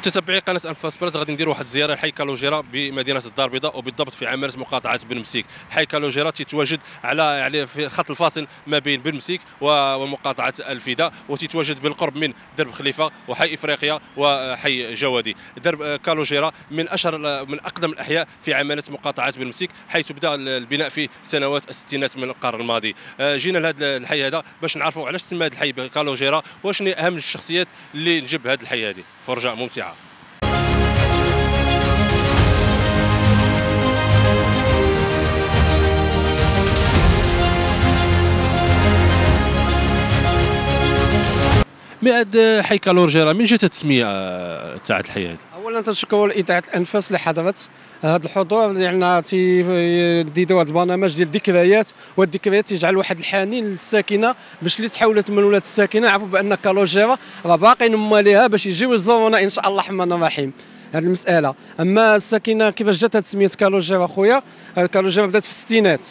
متتبعي قناه انفاس برز غادي ندير واحد الزياره لحي كالوجيرا بمدينه الدار البيضاء وبالضبط في عماره مقاطعه بن مسيك حي كالوجيرا تيتواجد على يعني في الخط الفاصل ما بين بن مسيك ومقاطعه الفيدا وتتواجد بالقرب من درب خليفه وحي افريقيا وحي جوادي درب كالوجيرا من اشهر من اقدم الاحياء في عماره مقاطعه بن مسيك حيث بدا البناء في سنوات الستينات من القرن الماضي آه، جينا لهذا الحي هذا باش نعرفوا علاش سمى هذا الحي كالوجيرا وشنو اهم الشخصيات اللي نجب هذا الحي هذه فرجه ممتعه هاد حي كالورجيرا من جات التسميه آه، تاعت الحي هذا اولا تنشكروا اذاعه الانفاس اللي حضرت هذا آه، الحضور لان يعني تيديروا هذا البرنامج ديال الذكريات والذكريات تجعل واحد الحنين للساكنه باش اللي تحولت من ولاد الساكنه عرفوا بان كالوجيرا راه باقي نماليها باش يجيو يزورونا ان شاء الله الرحمن الرحيم هذه المساله اما الساكنه كيفاش جات تسميه كالوجيرا خويا كالوجيرا بدات في الستينات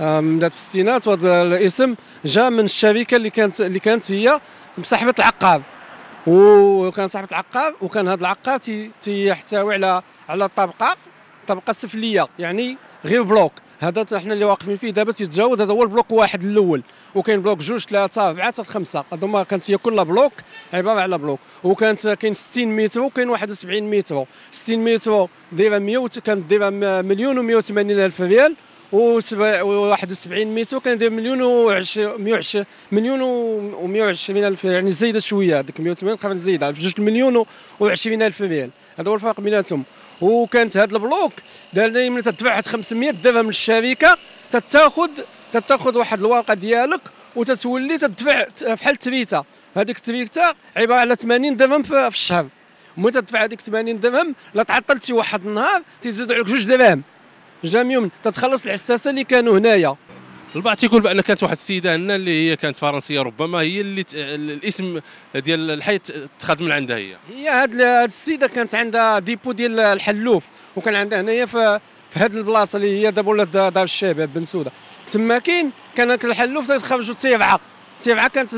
بدات في الستينات وهذا الاسم جاء من الشركه اللي كانت اللي كانت هي مصاحبه العقاب وكان صاحبه العقاب وكان هذا العقاب تيحتوي على على طبقه طبقه سفليه يعني غير بلوك هذا حنا اللي واقفين فيه دابا تيتجاوز هذا هو البلوك واحد الاول وكاين بلوك جوج ثلاثه اربعه حتى خمسه هذوما كانت هي كلها بلوك عباره على بلوك وكانت كاين 60 متر وكاين 71 متر 60 متر دايره 100 كانت دايره مليون و180 الف ريال و71 ميتو كندير مليون و 120 مليون و 120 الف يعني زايده شويه هذيك 180 قبل زايده 2 مليون و 20 الف ريال هذا هو الفرق بيناتهم وكانت هذا البلوك لي من تدفع 500 دابا من الشركه تتاخذ تتاخذ واحد الورقه ديالك وتتولي تدفع بحال التريته هذيك التريته عباره على 80 درهم في الشهر ملي تدفع هذيك 80 درهم لا تعطلتي واحد النهار تيزيدوا عليك جوج درهم جاميوم تتخلص العساسه اللي كانوا هنايا البعض تيقول بان كانت واحد السيده هنا اللي هي كانت فرنسيه ربما هي اللي ت... الاسم ديال الحي تخدم من عندها هي هي هاد, السيده كانت عندها ديبو ديال الحلوف وكان عندها هنايا في في هاد البلاصه اللي هي دابا ولات دار الشباب بن سوده تما كاين كان الحلوف تيخرجوا تيبعه تيبعه كانت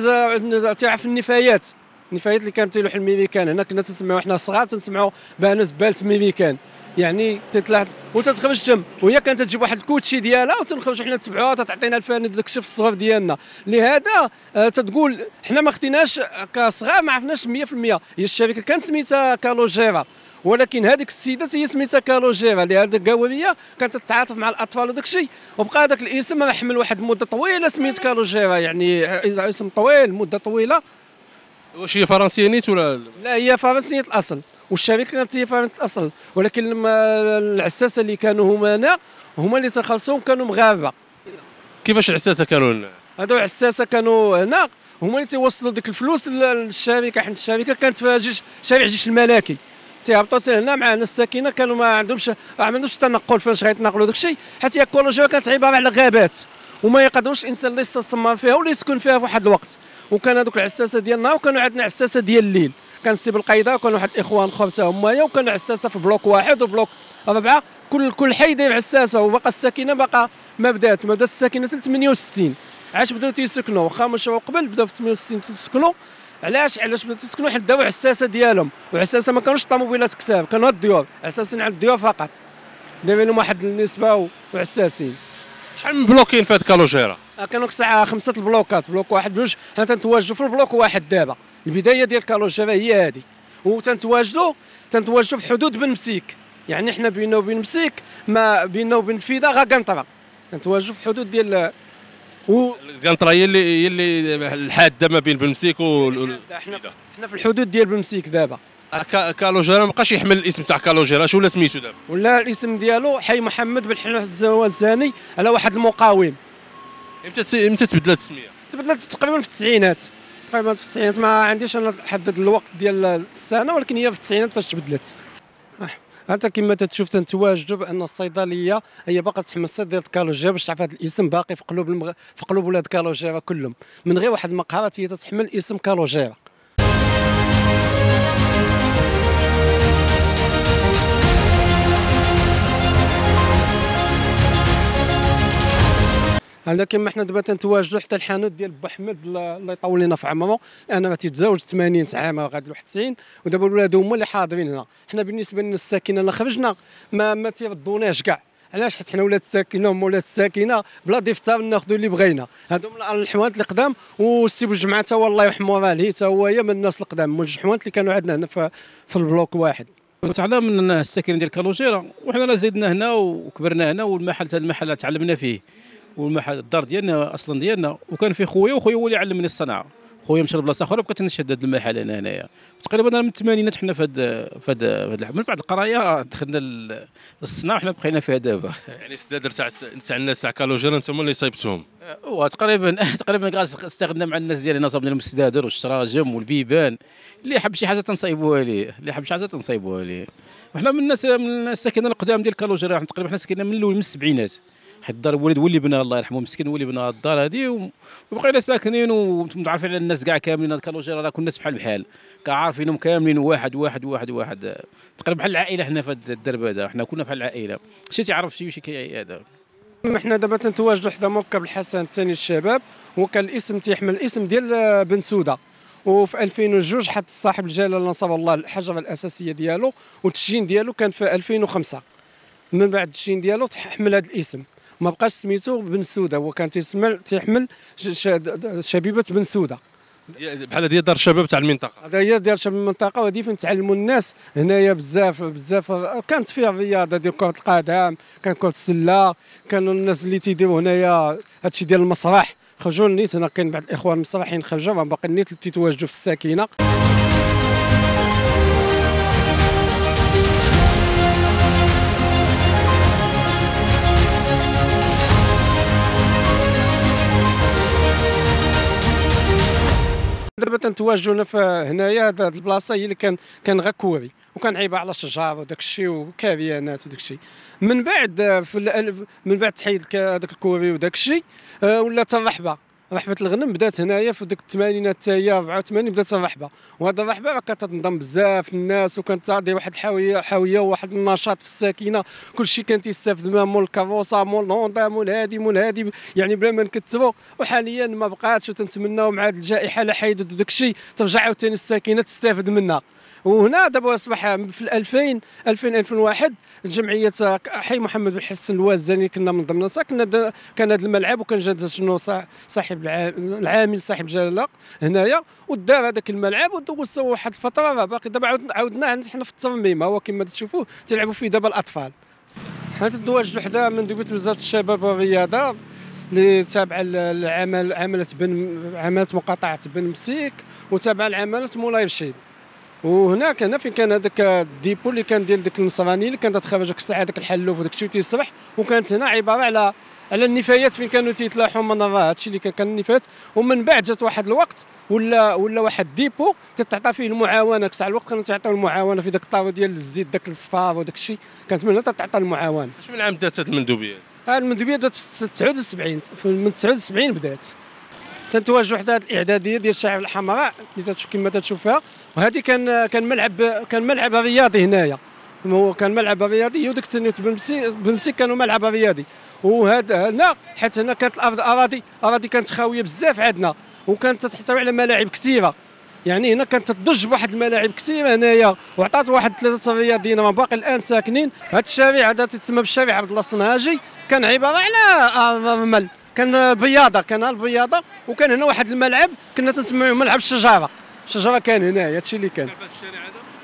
تيبعه في النفايات النفايات اللي كانت تيلوح الميريكان هنا كنا تنسمعوا حنا صغار تنسمعوا بانو زبالة ميريكان يعني تتلاحظ وتتخرج تم وهي كانت تجيب واحد الكوتشي ديالها وتنخرجوا حنا نتبعوها تعطينا الفاني داك الشيء في الصغار ديالنا لهذا آه، تتقول حنا ما خديناش كصغار ما عرفناش 100% هي الشركه كانت سميتها كالوجيرا ولكن هذيك السيده هي سميتها كالوجيرا لهذا الكاوريه كانت تتعاطف مع الاطفال وداك الشيء وبقى هذاك الاسم حمل واحد المده طويله سميت كالوجيرا يعني اسم طويل مده طويله واش هي فرنسيه نيت ولا لا هي فرنسيه الاصل والشركه كانت هي فاهمه الاصل ولكن لما العساسه اللي كانوا هما هنا هما اللي تخلصوهم كانوا مغاربه كيفاش العساسه كانوا هنا؟ هادو العساسه كانوا هنا هما اللي تيوصلوا ديك الفلوس للشركه حيت الشركه كانت في جيش شارع جيش الملكي تيهبطوا هنا مع الناس الساكنه كانوا ما عندهمش ما عندهمش تنقل فاش غيتنقلوا داك الشيء حيت هي كولوجيا كانت عباره على غابات وما يقدروش الانسان اللي يستثمر فيها ولا يسكن فيها في واحد الوقت وكان هذوك العساسه ديال النهار وكانوا عندنا عساسه ديال الليل كان سي بالقيده وكان واحد الاخوان هما همايا وكان عساسه في بلوك واحد وبلوك ربعه كل كل حي داير عساسه وباقا الساكنه باقا ما بدات ما بدات الساكنه حتى 68 علاش بداو تيسكنوا واخا مش قبل بداو في 68 تيسكنوا علاش علاش بداو تيسكنوا حيت داو عساسه ديالهم وعساسه ما كانوش طوموبيلات كثار كانوا الضيوف عساسين على الضيوف فقط دايرين لهم واحد النسبه وعساسين شحال من بلوكين في هاد كالوجيرا؟ آه، كانوا ساعه خمسه البلوكات بلوك واحد بجوج حنا تنتواجدوا في البلوك واحد دابا البدايه ديال كالوجافا هي هذه وتنتواجدوا تنتواجدوا في حدود بن مسيك يعني حنا بيننا وبين مسيك ما بيننا وبين فيدا غا قنطره تنتواجدوا في حدود ديال و القنطره هي اللي هي اللي الحاده ما بين بن مسيك و حنا حنا في الحدود ديال مسيك دابا آه، كالوجيرا ما بقاش يحمل الاسم تاع كالوجيرا شو ولا سميتو دابا ولا الاسم ديالو حي محمد بن حنا الزاني على واحد المقاوم امتى امتى تبدلت السميه تبدلت تقريبا في التسعينات تقريبا في التسعينات ما عنديش انا حدد الوقت ديال السنه ولكن هي في التسعينات فاش تبدلت انت كما تتشوف تنتواجدوا بان الصيدليه هي باقا تحمل الصيد ديال الكالوجيا باش تعرف هذا الاسم باقي في قلوب المغ... في قلوب ولاد كالوجيرا كلهم من غير واحد المقهى هي تتحمل اسم كالوجيرا هذا كما حنا دابا تنتواجدوا حتى الحانوت ديال با حمد الله يطول لنا في عمره انا تيتزوج 80 عام غادي 91 ودابا الولاد هما اللي حاضرين هنا حنا بالنسبه لنا الساكنه اللي خرجنا ما ما تيردوناش كاع علاش حيت حنا ولاد الساكنه هما ولاد الساكنه بلا ديفتار ناخذوا اللي بغينا هادو من الحوانت اللي قدام والسي بالجمعه تا والله يرحمو راه هي تا هو من الناس القدام من الحوانت اللي كانوا عندنا هنا في, في البلوك واحد تعلم من الساكنين ديال كالوجيره وحنا زدنا هنا وكبرنا هنا والمحل تاع المحل تعلمنا فيه والمحل الدار ديالنا اصلا ديالنا وكان في خويا وخويا هو اللي علمني الصنعه خويا مشى لبلاصه اخرى بقيت نشهد هذا المحل انا هنايا تقريبا من الثمانينات حنا في هذا في هذا من بعد القرايه دخلنا للصناعه وحنا بقينا فيها دابا يعني السدادر تاع تاع الناس تاع كالوجير هما اللي صايبتهم أه، هو تقريبا تقريبا استغنى مع الناس ديالنا صابنا لهم السدادر والشراجم والبيبان اللي حب شي حاجه تنصيبوها ليه اللي حب شي حاجه تنصيبوها ليه وحنا من الناس من الناس ساكنين القدام ديال كالوجير تقريبا حنا ساكنين من الاول من السبعينات حيت الدار الوالد ولي بناها الله يرحمه مسكين ولي بناها الدار هذه وبقينا ساكنين ومتعرفين على الناس كاع كاملين هاد كالوجيرا راه كل الناس بحال بحال كعارفينهم كاملين واحد واحد واحد واحد تقريبا بحال العائله حنا في الدرب هذا حنا كنا بحال العائله شي تعرف شي وشي هذا حنا دابا تنتواجدوا حدا مركب الحسن الثاني للشباب هو كان الاسم تيحمل الاسم ديال بن سوده وفي 2002 حط صاحب الجلاله نصب الله الحجره الاساسيه ديالو والتشجين ديالو كان في 2005 من بعد التشجين ديالو تحمل هذا الاسم ما بقاش سميتو بن سوده هو كان تيسمل تيحمل شبيبه بن سوده بحال هذه دار الشباب تاع المنطقه هذا هي دار شباب المنطقه وهذه فين تعلموا الناس هنايا بزاف بزاف كانت فيها الرياضه ديال كره القدم كان كره السله كانوا الناس اللي تيديروا هنايا هادشي ديال المسرح خرجوا النيت هنا كاين بعض الاخوان المسرحيين خرجوا باقي النيت اللي تيتواجدوا في الساكنه دابا تنتواجدوا هنا هنايا هاد البلاصه هي اللي كان كان غا كوري وكان عيبه على شجار وداك الشيء وكابيانات وداك الشيء من بعد آه، في من بعد تحيد هذاك الكوري وداك الشيء آه، ولات الرحبه رحبه الغنم بدات هنايا في ديك الثمانينات حتى هي 84 بدات الرحبه وهذا الرحبه كانت تنضم بزاف الناس وكانت تعطي واحد الحاويه حاويه وواحد النشاط في الساكنه كلشي كان تيستافد منها مول الكروسه مول لوندا مول هادي مول هادي يعني بلا ما نكثروا وحاليا ما بقاتش وتنتمناو مع هذه الجائحه لا حيدوا داك الشيء ترجع عاوتاني الساكنه تستافد منها وهنا دابا اصبح في 2000 2000 2001 جمعيه حي محمد بن حسن الوازاني كنا من ضمنها كنا كان هذا الملعب وكان جا شنو صاحب العامل صاحب جلاله هنايا ودار هذاك الملعب ودوز واحد الفتره راه باقي دابا عاودنا حنا في الترميم هو كما تشوفوا تيلعبوا فيه دابا الاطفال حنا تواجدوا حدا دبيت وزاره الشباب والرياضه اللي تابعه العمل عمله بن عمله مقاطعه بن مسيك وتابعه لعمله مولاي رشيد وهناك هنا فين كان هذاك الديبو اللي كان ديال ديك النصراني اللي كانت تخرج ديك الساعه ديك الحلوف وداك الشيء تيصبح وكانت هنا عباره على على النفايات فين كانوا تيتلاحوا من راه هادشي اللي كان كان النفايات ومن بعد جات واحد الوقت ولا ولا واحد الديبو تتعطى فيه المعاونه كساع الوقت كانوا تيعطيو المعاونه في ذاك الطابو ديال الزيت ذاك الصفار وداك الشيء كانت من هنا تتعطى المعاونه. اش من عام دات هاد المندوبيه؟ هاد آه، المندوبيه دات في 79 من 79 بدات. تنتواجد هذه الاعداديه ديال الشعب الحمراء اللي تتشوف كما تتشوفها وهذه كان كان ملعب كان ملعب رياضي هنايا هو كان ملعب رياضي وديك التنيوت بمسك كانوا ملعب رياضي وهذا هنا حيت هنا كانت الارض اراضي اراضي كانت خاويه بزاف عندنا وكانت تحتوي على ملاعب كثيره يعني هنا كانت تضج بواحد الملاعب كثيره هنايا وعطات واحد ثلاثه رياضيين راه باقي الان ساكنين هذا الشارع هذا تسمى بالشارع عبد الله الصنهاجي كان عباره على رمل كان بياضه كان البياضه وكان هنا واحد الملعب كنا تنسميوه ملعب الشجره الشجره كان هنايا هادشي اللي كان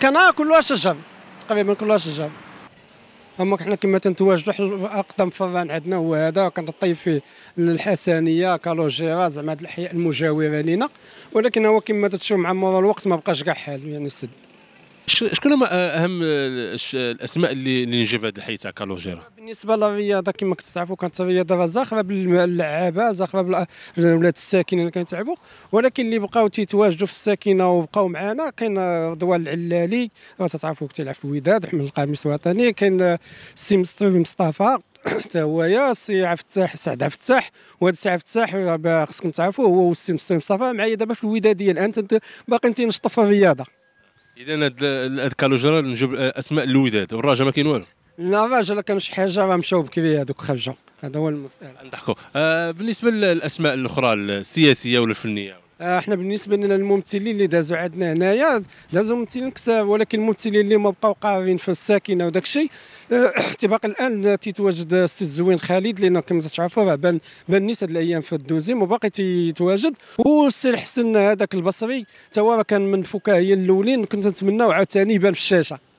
كان آه، كلها شجر تقريبا كلها شجر هما حنا كما تنتواجدوا اقدم فران عندنا هو هذا كنطيب فيه الحسنيه كالوجيرا زعما هاد الاحياء المجاوره لينا ولكن هو كما تتشوف مع مرور الوقت ما بقاش كاع حال يعني السد شكون هما اهم الاسماء اللي اللي نجي في هذا الحي تاع كالوجيرا بالنسبه للرياضه كما كنت تعرفوا كانت الرياضه زاخره باللعابه زاخره بالولاد الساكنين اللي كنتعبوا ولكن اللي بقاو تيتواجدوا في الساكنه وبقاو معنا كاين رضوان العلالي تتعرفوا كيلعب في الوداد حمل القميص الوطني كاين السي مصطفى مصطفى حتى هو يا سي عفتاح سعد عفتاح وهذا سي عفتاح خصكم تعرفوا هو والسي مصطفى مصطفى معايا دابا في الوداديه الان باقي تنشطف في الرياضه اذا هاد الكالوجرا نجيب اسماء الوداد والراجا ما كاين والو لا الرجاء كان شي حاجه راه مشاو بكري هذوك خرجوا هذا هو المسألة نضحكوا آه بالنسبه للاسماء الاخرى السياسيه ولا الفنيه آه، احنا بالنسبه لنا الممثلين اللي دازوا عندنا هنايا دازوا ممثلين كثار ولكن الممثلين اللي ما بقاو قاعدين في الساكنه وداك الشيء آه، احتباقا الان تيتواجد السي الزوين خالد لان كما تعرفوا راه بان بان نيس هذه الايام في الدوزيم وباقي تيتواجد والسي الحسن هذاك البصري توا كان من الفكاهيه الاولين كنت نتمناو عاوتاني يبان في الشاشه